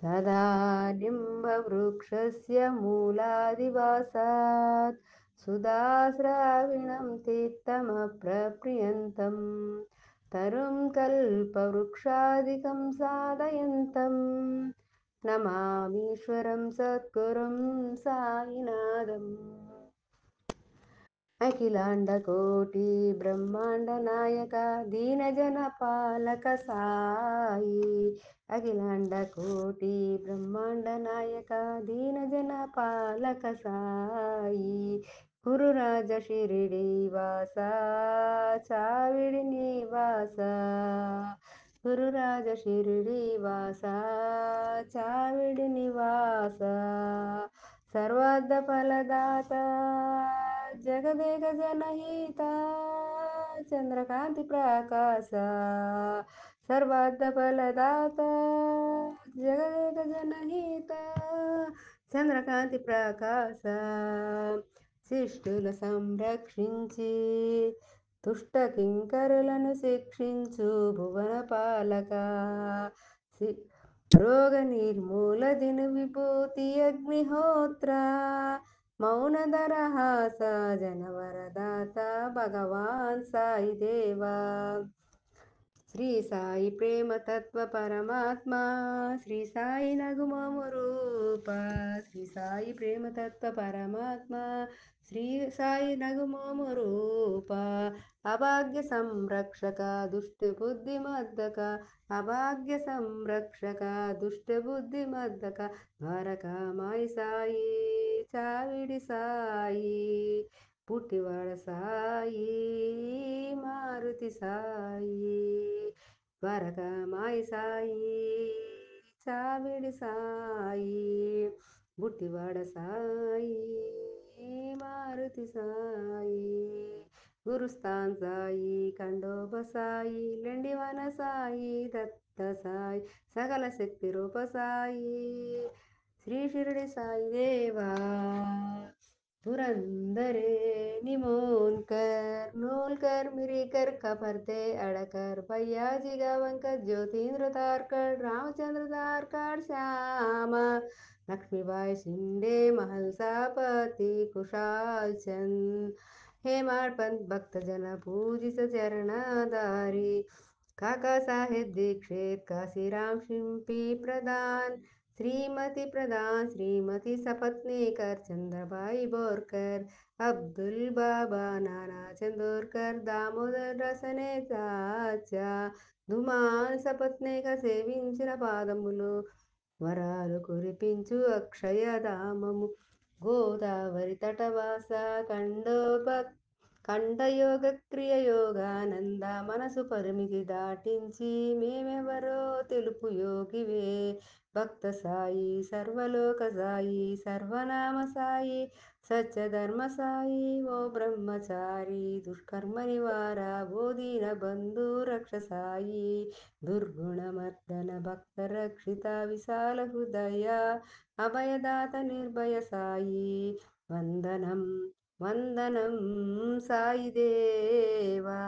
सदा निम्बवृक्षस्य मूलादिवासात् सुदाश्राविणं तीर्थमप्रियन्तं तरुं कल्पवृक्षादिकं साधयन्तं नमामीश्वरं सत्गुरुं అఖిలాండకోటి బ్రహ్మాండ నాయక దీనజన పాలక సాయి అఖిలాండకోటి బ్రహ్మాండ నాయక దీనజన పాలక సాయి గురురాజ షిరిడి వాస చావిడి నివాస గురురాజ షిరిడి వాస చావిడి నివాస సర్వార్థ ఫలదాత జగదేగ జనహిత చంద్రకాంతి ప్రకాశ సర్వార్థ ఫలదాత జగదేక జనహిత చంద్రకాంతి ప్రకాశ శిష్టుల సంరక్షించి దుష్ట కింకరులను శిక్షించు భువన పాలక రోగ నిర్మూల దిన విభూతి అగ్నిహోత్ర ಮೌನದ ರಹಸ ಜನವರದಾತ ಭಗವಾನ್ ಸಾಯಿ ದೇವ శ్రీ సాయి ప్రేమ తత్వ పరమాత్మా శ్రీ సాయి నగుమము రూప శ్రీ సాయి ప్రేమ తత్వ పరమాత్మా శ్రీ సాయి నగుమము రూప అభాగ్య సంరక్షక దుష్టి బుద్ధి మద్దక అభాగ్య సంరక్షక దుష్టబుద్ధి మద్దక ద్వారకామాయి సాయి చావిడి సాయి పుట్టివాడ సాయి మారుతి సాయి ద్వారకామాయి సాయి చావిడి సాయి బుట్టివాడ సాయి మారుతి సాయి గురుస్థాన్ సాయి కండోబ సాయి లెండివన సాయి దత్త సాయి సకల శక్తి రూప సాయి శ్రీ షిరుడి సాయి దేవా पुरंदर निमोन कर नोल कर मिरी कर कपरते अड़कर भैया जी गवंकर ज्योतिन्द्र तारकर रामचंद्र तारकर श्याम लक्ष्मीबाई शिंदे महलसापति कुशाल चंद हेमाड पंत भक्त जन पूजित चरणाधारी काका साहेब दीक्षित काशीराम शिंपी प्रधान శ్రీమతి ప్రధాన్ శ్రీమతి సపత్నేకర్ చంద్రబాయి బోర్కర్ అబ్దుల్ బాబా నానా చందోర్కర్ దామోదర్ రసనే చాచా దుమాన్ సపత్నేక సేవించిన పాదములు వరాలు కురిపించు అక్షయ అక్షయధామము గోదావరి తటవాస కండోప కంఠయోగ క్రియ మనసు పరిమితి దాటించి మేమెవరో తెలుపు యోగివే భక్త సాయి సర్వలోక సాయి సర్వనామ సాయి సత్యధర్మ సాయి ఓ బ్రహ్మచారి దుష్కర్మ నివార బోధిన బంధు రక్ష సాయి దుర్గుణమర్దన భక్త రక్షిత విశాల హృదయ అభయదాత నిర్భయ సాయి వందనం వందనం సాయిదేవా